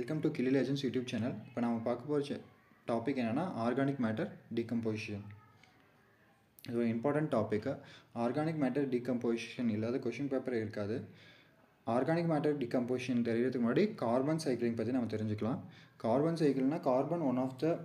Welcome to Kili legends YouTube channel இப்போ நம்ம பார்க்க போகிற டாபிக் என்னென்னா ஆர்கானிக் மேட்டர் டீகம்போசிஷன் இது ஒரு important topic organic matter decomposition இல்லாத கொஷின் பேப்பர் இருக்காது ஆர்கானிக் மேட்டர் டீகம்போசிஷன் தெரியறதுக்கு முன்னாடி கார்பன் சைக்கிளிங் பற்றி நம்ம தெரிஞ்சுக்கலாம் கார்பன் சைக்கிள்னால் carbon one of the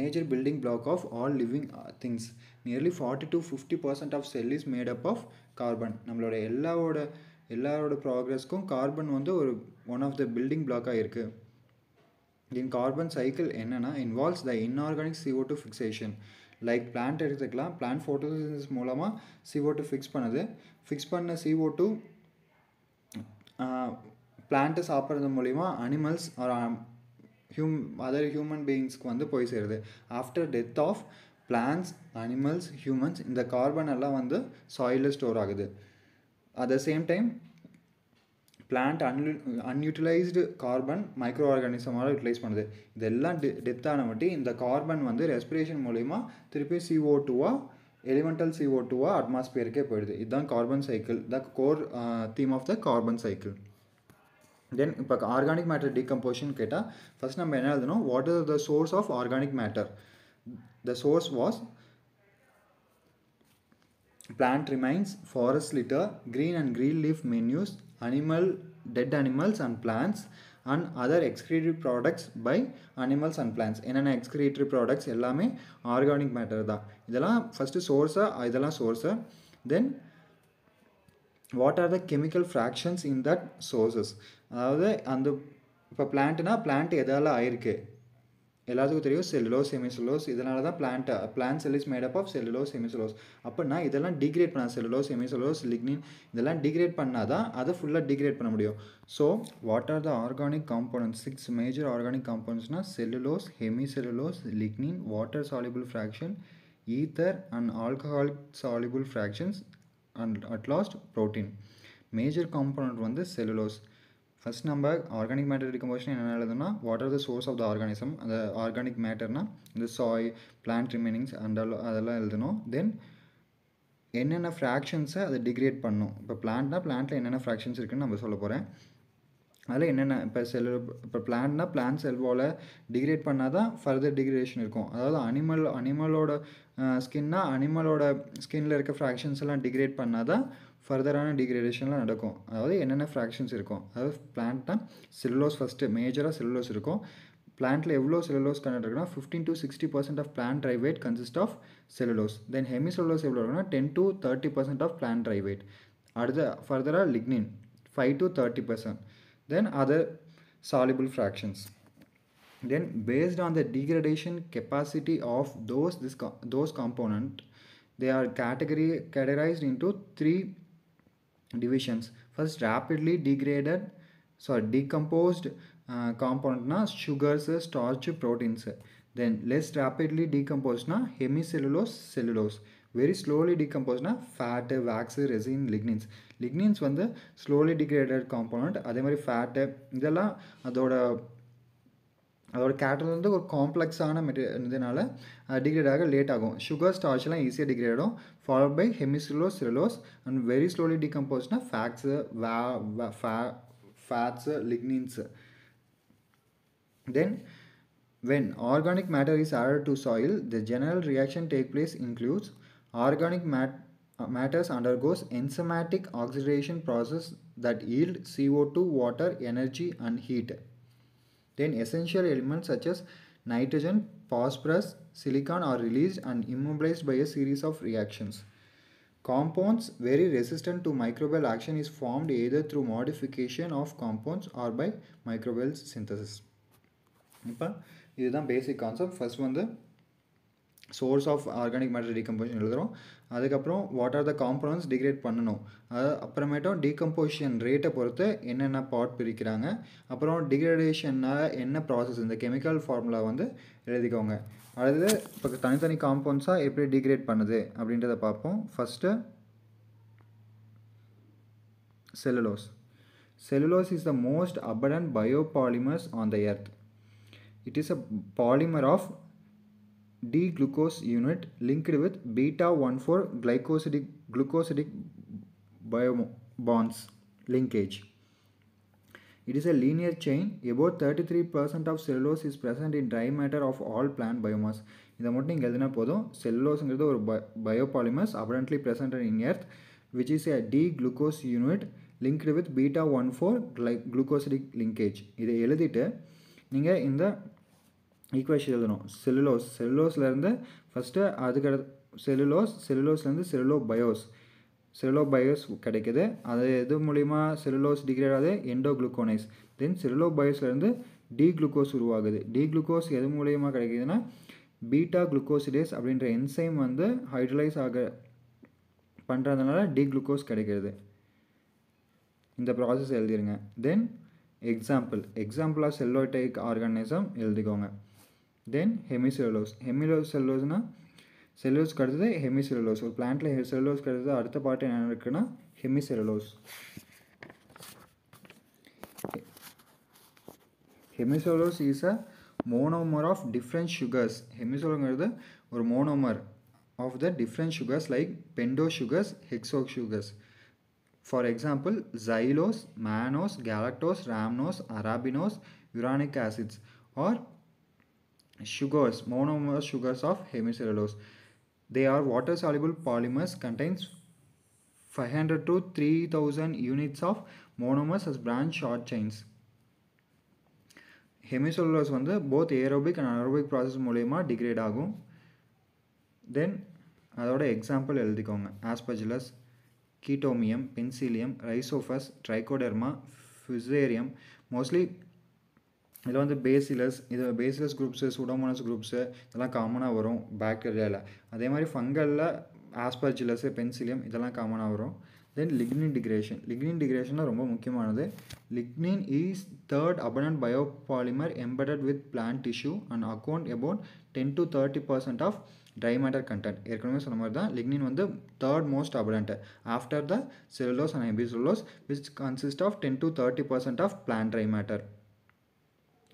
major building block of all living things nearly forty to fifty percent of cell is made up of carbon நம்மளோட எல்லாவோட எல்லாரோட ப்ராக்ரஸ்க்கும் கார்பன் வந்து ஒரு ஒன் ஆஃப் த பில்டிங் பிளாக்காக இருக்குது இன் கார்பன் சைக்கிள் என்னென்னா involves the inorganic CO two fixation like plant எடுத்துக்கலாம் plant photosynthesis மூலமாக சிஓ டூ ஃபிக்ஸ் பண்ணுது ஃபிக்ஸ் பண்ண சிஓ டூ பிளான்ட்டை சாப்பிட்றது மூலிமா அனிமல்ஸ் ஹியூம் அதர் ஹியூமன் பீயிங்ஸ்க்கு வந்து போய் சேருது after death of plants animals humans இந்த கார்பன் எல்லாம் வந்து சாயிலில் ஸ்டோர் ஆகுது At the same time plant அன்யூ அன்யூட்டிலைஸ்டு கார்பன் மைக்ரோ ஆர்கானிசமாக யூட்டிலைஸ் பண்ணுது இதெல்லாம் டெ டெத்தான மட்டும் இந்த கார்பன் வந்து ரெஸ்பிரேஷன் மூலிமா திருப்பி சிஓ டூவாக எலிமெண்டல் சிஓ டூவாக அட்மாஸ்பியருக்கே போயிடுது இதுதான் carbon cycle the core theme of the carbon cycle then இப்போ ஆர்கானிக் மேட்டர் டீகம்போஷன் கேட்டால் ஃபஸ்ட் நம்ம என்ன எழுதணும் what is the source of organic matter the source was plant remains, forest litter, green and green leaf menus, animal, dead animals and plants and other excretory products by animals and plants. In an excretory products எல்லாமே organic matter தா. இதலா, first source, இதலா source, then what are the chemical fractions in that sources? அவது, அந்த, இப்பு plant நா, plant எதால் ஆயிருக்கே, எல்லாத்துக்கும் தெரியும் செல்லுலோஸ் செமிசலோஸ் இதனால தான் பிளான்ட்டா plant cell is made up of cellulose hemicellulose அப்படின்னா இதெல்லாம் டிகிரேட் பண்ண செல்லுலோஸ் செமிசலோஸ் லிக்னின் இதெல்லாம் டிகிரேட் பண்ணால் தான் அதை ஃபுல்லாக டிகிரேட் பண்ண முடியும் so what are the organic compounds six major organic காம்பவுண்ட்ஸ்னால் cellulose hemicellulose lignin water soluble fraction ether and alcoholic soluble fractions and at last last protein major component வந்து cellulose first நம்ம organic matter decomposition என்ன எழுதுனா what are the source of the organism அந்த organic மேட்டர்னா இந்த சாய் plant remainings அந்த அதெல்லாம் எழுதணும் தென் என்னென்ன ஃப்ராக்ஷன்ஸை அதை டிகிரேட் பண்ணும் இப்போ பிளான்ட்னா பிளான்ட்டில் என்னென்ன ஃப்ராக்ஷன்ஸ் இருக்குன்னு நம்ம சொல்ல போகிறேன் அதில் என்னென்ன இப்போ செல் இப்போ பிளான்னா பிளான் செல்வோவில் டிகிரேட் பண்ணால் தான் ஃபர்தர் டிகிரேஷன் இருக்கும் அதாவது அனிமல் அனிமலோட ஸ்கின்னால் அனிமலோட ஸ்கின்னில் இருக்க ஃப்ராக்ஷன்ஸ் எல்லாம் டிகிரேட் பண்ணால் தான் ஃபர்தரான டிகிரேடேஷன்லாம் நடக்கும் அதாவது என்னென்ன ஃப்ராக்ஷன்ஸ் இருக்கும் அதாவது பிளான்ட்னா செல்லுலோஸ் ஃபஸ்ட்டு மேஜராக செல்லுலோஸ் இருக்கும் பிளான்ட்டில் எவ்வளோ செல்லுலோஸ் கண்டென்ட் இருக்குன்னா fifteen to sixty percent of plant dry weight consist of cellulose then hemicellulose எவ்வளோ இருக்குன்னா ten to thirty percent of plant dry weight அடுத்த ஃபர்தராக lignin five to thirty percent then other soluble fractions then based on the degradation capacity of those this co those component they are category categorized into three divisions first rapidly degraded sorry decomposed uh, component na sugars starch proteins then less rapidly decomposed na hemicellulose cellulose very slowly decompose na fat wax resin lignins lignins vandu slowly degraded component adhe mari fat idella adoda adoda cattle vandu or complex ana material degrade aga late agum sugar starch la easy degrade followed by hemicellulose cellulose and very slowly decompose na fats va, va, fats lignins then when organic matter is added to soil the general reaction take place includes organic mat uh, matters undergoes enzymatic oxidation process that yield CO2, water, energy and heat. Then essential elements such as nitrogen, phosphorus, silicon are released and immobilized by a series of reactions. Compounds very resistant to microbial action is formed either through modification of compounds or by microbial synthesis. இப்போ basic concept first one the source of organic matter decomposition எழுதுகிறோம் அதுக்கப்புறம் what are the components degrade பண்ணணும் அது அப்புறமேட்டும் decomposition ரேட்டை பொறுத்து என்னென்ன part பிரிக்கிறாங்க அப்புறம் டிகிரேடேஷனால் என்ன ப்ராசஸ் இந்த கெமிக்கல் ஃபார்முலா வந்து எழுதிக்கோங்க அடுத்து இப்போ தனித்தனி காம்பவுண்ட்ஸாக எப்படி டிக்ரேட் பண்ணுது அப்படின்றத பார்ப்போம் first cellulose cellulose is the most abundant biopolymers on the earth it is a polymer of D-glucose unit linked with beta-1,4 glycosidic, glucosidic bio bonds linkage. It is a linear chain. About 33% of cellulose is present in dry matter of all plant biomass. இதை மட்டும் நீங்கள் எழுதினா போதும் செல்லுலோஸுங்கிறது ஒரு biopolymers apparently present in earth which is a D glucose unit linked with beta one four கிளை glucosidic linkage இதை எழுதிட்டு நீங்கள் இந்த ஈக்குவேஷன் எழுதணும் செல்லுலோஸ் செல்லுலோஸ்லேருந்து ஃபஸ்ட்டு அதுக்கடுத்து செல்லுலோஸ் செல்லுலோஸ்லேருந்து செல்லுலோ பயோஸ் செல்லுலோ பயோஸ் கிடைக்குது அது எது மூலிமா செல்லுலோஸ் டிகிரேட் ஆகுது குளுக்கோனைஸ் தென் செல்லுலோ பயோஸ்லேருந்து டி குளுக்கோஸ் உருவாகுது டி குளுக்கோஸ் எது மூலியமாக கிடைக்குதுன்னா பீட்டா குளுக்கோசிடேஸ் அப்படின்ற என்சைம் வந்து ஹைட்ரலைஸ் ஆக பண்ணுறதுனால டி குளுக்கோஸ் கிடைக்கிறது இந்த ப்ராசஸ் எழுதிருங்க then example example of cellulolytic organism எழுதிக்கோங்க देन हेमिसेलोस हेमिलोसेलोजना सेलोस कड़ते हेमिसेलोस और प्लांट सेलोस कड़ते अड़ पार्टा hemicellulose hemicellulose is a monomer of different sugars hemicellulose are monomer of the different sugars like pento sugars hexo sugars for example xylose mannose galactose rhamnose arabinose uronic acids are sugars monomers, sugars of hemicellulose they are water soluble polymers contains 500 to 3000 units of monomers as branch short chains hemicellulose on both aerobic and anaerobic process molema degrade agum then adoda example eludhikonga aspergillus ketomium penicillium rhizophus trichoderma fusarium mostly இதில் வந்து bacillus இது bacillus groups சுடோமோனஸ் groups இதெல்லாம் காமனாக வரும் பேக்டீரியாவில் அதே மாதிரி ஃபங்கலில் ஆஸ்பர்ஜிலஸு penicillium இதெல்லாம் காமனாக வரும் தென் லிக்னின் டிகிரேஷன் லிக்னின் டிகிரேஷனில் ரொம்ப முக்கியமானது lignin is third abundant biopolymer embedded with plant tissue and account about ten to thirty percent of dry matter content ஏற்கனவே சொன்ன மாதிரி தான் லிக்னின் வந்து third most abundant after the cellulose and hemicellulose which consist of ten to thirty percent of plant dry matter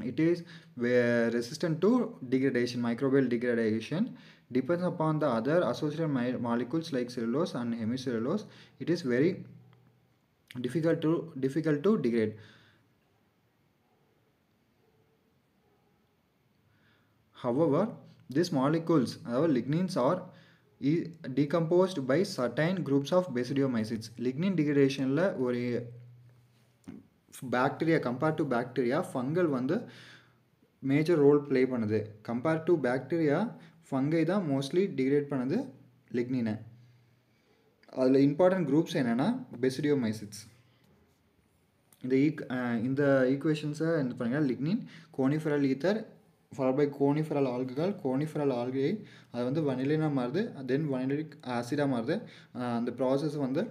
it is resistant to degradation microbial degradation depends upon the other associated molecules like cellulose and hemicellulose it is very difficult to difficult to degrade however these molecules our lignins are decomposed by certain groups of basidiomycetes lignin degradation ஒரு bacteria compare to bacteria fungal வந்து major role play பண்ணுது compared to bacteria fungi தான் mostly degrade பண்ணுது லிக்னினை அதில் important groups என்னென்னா பெசிடியோமைசிட்ஸ் இந்த ஈக் இந்த ஈக்குவேஷன்ஸை என்ன பண்ணுங்கள் lignin coniferyl ether followed by coniferyl alcohol coniferyl ஆல்கை அது வந்து வனிலினாக மாறுது தென் வனிலிக் ஆசிடாக மாறுது அந்த ப்ராசஸ் வந்து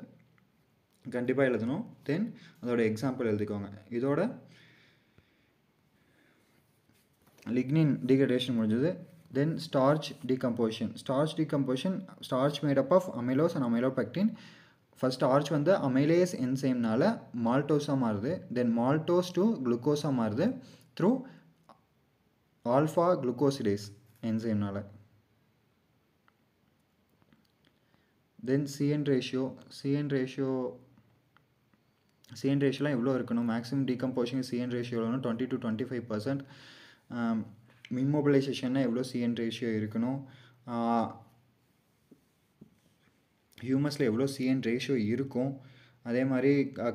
கண்டிப்பாக எழுதணும் தென் அதோட எக்ஸாம்பிள் எழுதிக்கோங்க இதோட லிக்னின் டிகிரேஷன் முடிஞ்சது then starch decomposition starch decomposition starch made up of amylose and amylopectin first ஆர்ச் வந்து அமைலேஸ் என்சைம்னால மால்டோஸாக மாறுது தென் மால்டோஸ் டு குளுக்கோஸாக மாறுது த்ரூ ஆல்ஃபா குளுக்கோசிடேஸ் என்சைம்னால then CN ratio C N ratio C N ரேஷியோலாம் எவ்வளோ இருக்கணும் மேக்ஸிமம் டீகம்போசிங் சிஎன் எவ்வளோ twenty to twenty five percent இம்மொபிலைசேஷன்னா எவ்வளோ சிஎன் ரேஷியோ இருக்கணும் ஹியூமஸில் எவ்வளோ சிஎன் ரேஷியோ இருக்கும் அதே மாதிரி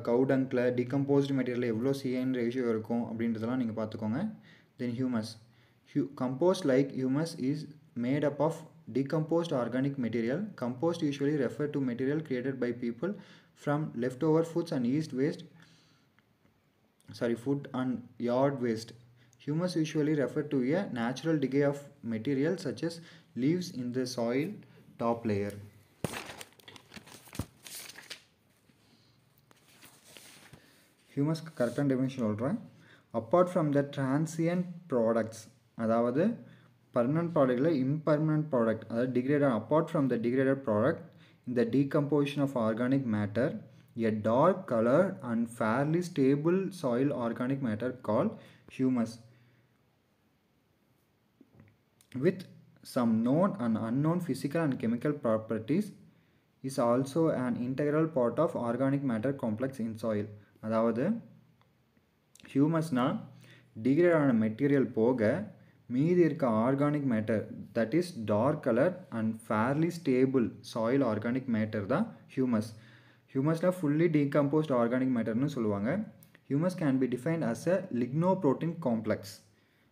கவுடங்கில் டிகம்போஸ்ட் மெட்டீரியலில் எவ்வளோ சிஎன் ரேஷியோ இருக்கும் அப்படின்றதெல்லாம் நீங்கள் பார்த்துக்கோங்க தென் ஹியூமஸ் ஹியூ compost like humus is made up of decomposed organic material compost usually refer to material created by people from leftover foods and used waste sorry food and yard waste humus usually refer to a natural decay of material such as leaves in the soil top layer humus correct and dimensional right? apart from the transient products that is permanent product impermanent product that is degraded apart from the degraded product in the decomposition of organic matter, a dark colored and fairly stable soil organic matter called humus with some known and unknown physical and chemical properties is also an integral part of organic matter complex in soil அதாவது ஹியூமஸ்னால் degrade ஆன material போக மீதி இருக்க organic matter that is dark colour and fairly stable soil organic matter தான் humus ஹியூமஸில் fully decomposed organic மேட்டர்னு சொல்லுவாங்க humus can be define as a ligno protein complex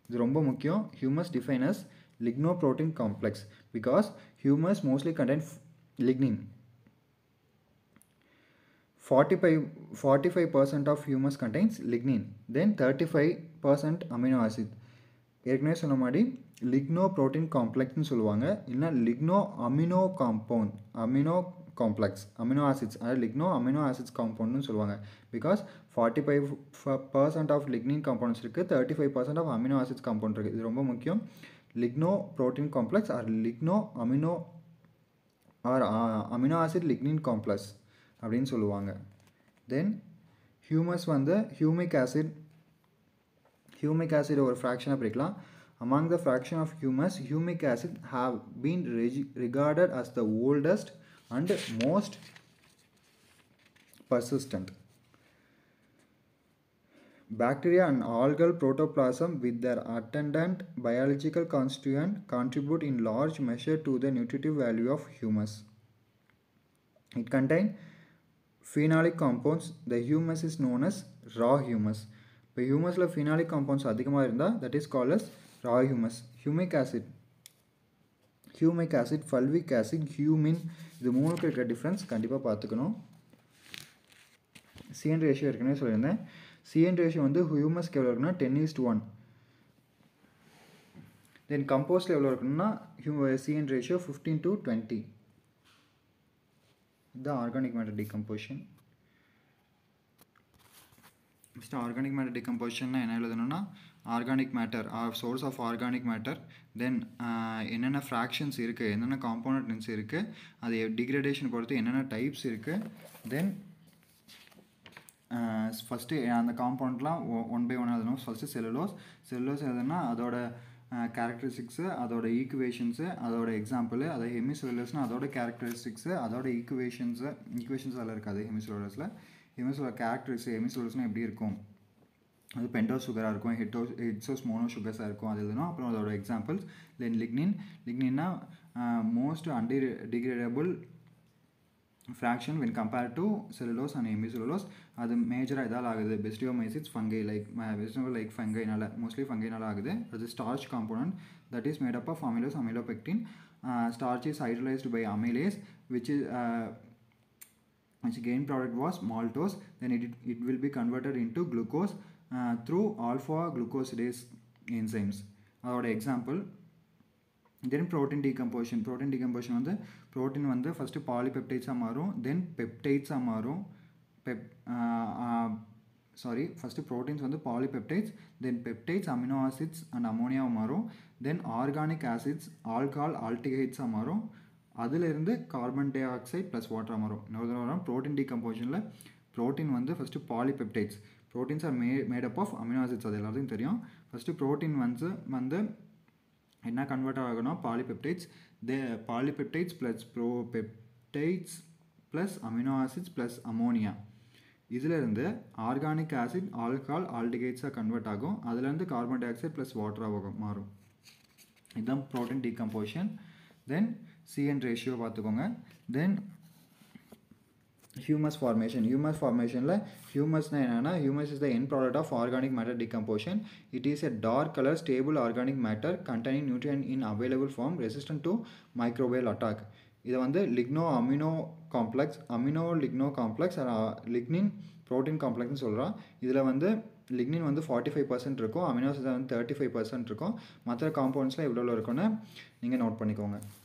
இது ரொம்ப முக்கியம் humus define as ligno protein complex because humus mostly content lignin forty five forty five percent of humus contains lignin then thirty five percent amino acid ஏற்கனவே சொன்ன மாதிரி ligno protein காம்ப்ளெக்ஸ்னு சொல்லுவாங்க இல்லைனா ligno amino compound amino complex amino acids அதாவது ligno amino acids காம்பவுண்ட்னு சொல்லுவாங்க because forty five percent of lignin compounds இருக்குது thirty five percent of amino acids compound இருக்குது இது ரொம்ப முக்கியம் ligno protein complex or ligno amino or amino acid lignin complex அப்படின்னு சொல்லுவாங்க தென் ஹியூமஸ் வந்து humic acid humic acid fraction of பிரிக்கலாம் among the fraction of humus humic acid have been regarded as the oldest and most persistent bacteria and algal protoplasm with their attendant biological constituent contribute in large measure to the nutritive value of humus it contains phenolic compounds the humus is known as raw humus இப்போ ஹியூமஸில் phenolic compounds அதிகமாக இருந்தால் that is called as raw humus humic acid humic acid fulvic acid humin இது மூணுக்கு இருக்கிற difference கண்டிப்பாக பார்த்துக்கணும் CN ratio ஏற்கனவே சொல்லியிருந்தேன் சிஎன் ரேஷியோ வந்து ஹியூமஸ்க்கு எவ்வளோ இருக்குன்னா ten is to one then compost எவ்வளோ இருக்கணும்னா ஹியூ CN ratio fifteen to twenty இதுதான் organic matter decomposition first organic matter டிகம்போசிஷன்னா என்ன எழுதணும்னா organic matter or source of organic matter then என்னென்ன ஃப்ராக்ஷன்ஸ் இருக்குது என்னென்ன காம்போனன்ட்ஸ் இருக்குது அது டிக்ரேடேஷன் பொறுத்து என்னென்ன டைப்ஸ் இருக்குது தென் ஃபஸ்ட்டு அந்த காம்பவுண்ட்லாம் ஒன் பை ஒன் எழுதணும் ஃபஸ்ட்டு செல்லுலோஸ் செல்லுலோஸ் எழுதுனா அதோட கேரக்டரிஸ்டிக்ஸு அதோட ஈக்குவேஷன்ஸு அதோட எக்ஸாம்பிள் அதை ஹெமிசெல்லுலோஸ்னால் அதோட கேரக்டரிஸ்டிக்ஸு அதோட ஈக்குவேஷன்ஸு ஈக்குவேஷன்ஸ் அதில் இருக்காது ஹெமிசெல்லுலோஸில் எமிசோட கேரக்டர்ஸ் எமிசோல்ஸ்னால் எப்படி இருக்கும் அது பென்டோ சுகராக இருக்கும் ஹெட்டோ ஹெட்ஸோஸ் மோனோ சுகர்ஸாக இருக்கும் அது இதுனா அப்புறம் அதோட எக்ஸாம்பிள்ஸ் தென் லிக்னின் லிக்னின்னா most undegradable fraction when compare to cellulose and hemicellulose அது மேஜராக இதால் ஆகுது பெஸ்டியோமைசிட்ஸ் ஃபங்கை லைக் பெஸ்டோ லைக் ஃபங்கைனால் மோஸ்ட்லி ஃபங்கைனால ஆகுது அது starch component that is made up of amylose amylopectin starch is hydrolysed by amylase which is Its gain product was maltose. Then it, it will be converted into glucose uh, through alpha glucosidase enzymes. Our example. Then protein decomposition. Protein decomposition on the protein on the first polypeptides amaro, then peptides amaro. Pep, uh, uh, sorry, first proteins on the polypeptides, then peptides, amino acids, and ammonia amaro, then organic acids, alcohol, aldehydes amaro. அதிலிருந்து carbon dioxide plus வாட்டராக மாறும் இன்னொரு வரும் protein கம்போஷனில் protein வந்து first polypeptides proteins are may made up of amino acids அது எல்லாத்தையும் தெரியும் ஃபஸ்ட்டு ப்ரோட்டீன் வந்து வந்து என்ன கன்வெர்ட் ஆகணும் polypeptides they polypeptides plus pro peptides plus amino acids plus ammonia இதிலிருந்து ஆர்கானிக் ஆசிட் ஆல்கால் ஆல்டிகைட்ஸாக கன்வெர்ட் ஆகும் அதுலேருந்து கார்பன் டை ஆக்சைடு ப்ளஸ் வாட்டராக மாறும் இதுதான் protein decomposition then CN ratio பார்த்துக்கோங்க தென் ஹியூமஸ் ஃபார்மேஷன் ஹியூமஸ் ஃபார்மேஷனில் humus நேனானா humus is the end product of organic matter decomposition it is a dark colour stable organic matter containing nutrient in available form resistant to microbial attack இதை வந்து ligno amino complex amino ligno complex lignin protein காம்ப்ளெக்ஸ்னு சொல்கிறான் இதில் வந்து lignin வந்து forty five percent இருக்கும் அமினோஸ் வந்து thirty five percent இருக்கும் மற்ற காம்பவுண்ட்ஸில் எவ்வளோ இருக்குன்னு நீங்கள் நோட் பண்ணிக்கோங்க